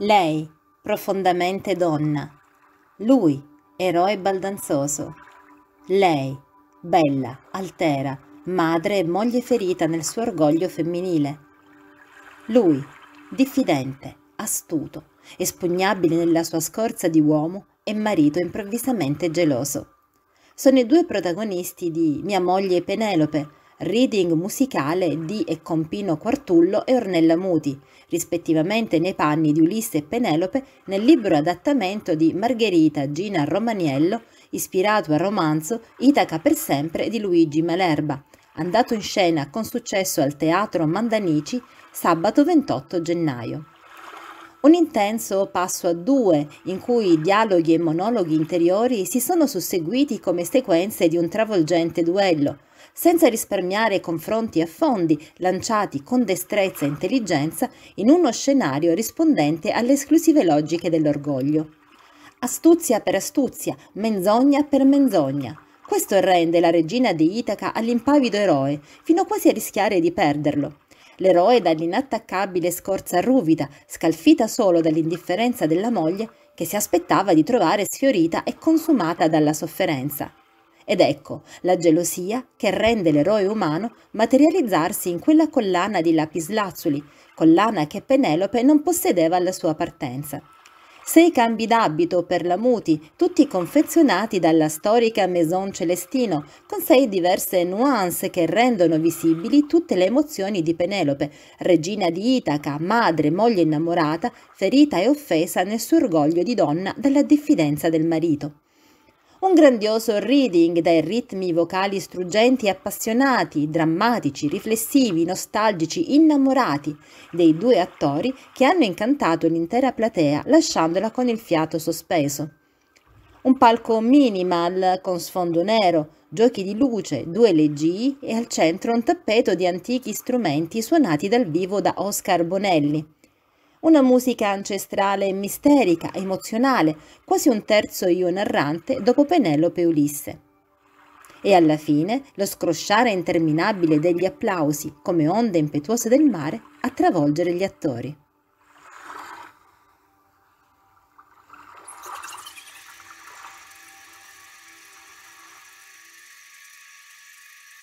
Lei, profondamente donna. Lui, eroe baldanzoso. Lei, bella, altera, madre e moglie ferita nel suo orgoglio femminile. Lui, diffidente, astuto, espugnabile nella sua scorza di uomo e marito improvvisamente geloso. Sono i due protagonisti di Mia moglie Penelope, reading musicale di e con Pino Quartullo e Ornella Muti, rispettivamente nei panni di Ulisse e Penelope nel libro adattamento di Margherita Gina Romaniello, ispirato al romanzo Itaca per sempre di Luigi Malerba, andato in scena con successo al Teatro Mandanici sabato 28 gennaio. Un intenso passo a due, in cui dialoghi e monologhi interiori si sono susseguiti come sequenze di un travolgente duello, senza risparmiare confronti a fondi lanciati con destrezza e intelligenza in uno scenario rispondente alle esclusive logiche dell'orgoglio. Astuzia per astuzia, menzogna per menzogna. Questo rende la regina di Itaca all'impavido eroe, fino quasi a rischiare di perderlo. L'eroe dall'inattaccabile scorza ruvida, scalfita solo dall'indifferenza della moglie, che si aspettava di trovare sfiorita e consumata dalla sofferenza. Ed ecco la gelosia che rende l'eroe umano materializzarsi in quella collana di lapislazzuli, collana che Penelope non possedeva alla sua partenza. Sei cambi d'abito per la Muti, tutti confezionati dalla storica Maison Celestino, con sei diverse nuance che rendono visibili tutte le emozioni di Penelope, regina di Itaca, madre, moglie innamorata, ferita e offesa nel suo orgoglio di donna dalla diffidenza del marito. Un grandioso reading dai ritmi vocali struggenti e appassionati, drammatici, riflessivi, nostalgici, innamorati dei due attori che hanno incantato l'intera platea lasciandola con il fiato sospeso. Un palco minimal con sfondo nero, giochi di luce, due leggii e al centro un tappeto di antichi strumenti suonati dal vivo da Oscar Bonelli. Una musica ancestrale misterica, emozionale, quasi un terzo io narrante dopo Penelope e Ulisse. E alla fine lo scrosciare interminabile degli applausi, come onde impetuose del mare, a travolgere gli attori.